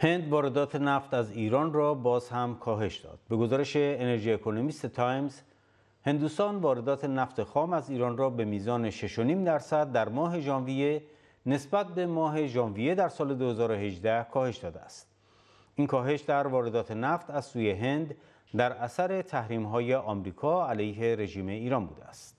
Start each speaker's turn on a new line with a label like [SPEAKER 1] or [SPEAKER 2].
[SPEAKER 1] هند واردات نفت از ایران را باز هم کاهش داد. به گزارش انرژی اکونومیست تایمز، هندوستان واردات نفت خام از ایران را به میزان 6.5 درصد در ماه ژانویه نسبت به ماه ژانویه در سال 2018 کاهش داده است. این کاهش در واردات نفت از سوی هند در اثر تحریم‌های آمریکا علیه رژیم ایران بوده است.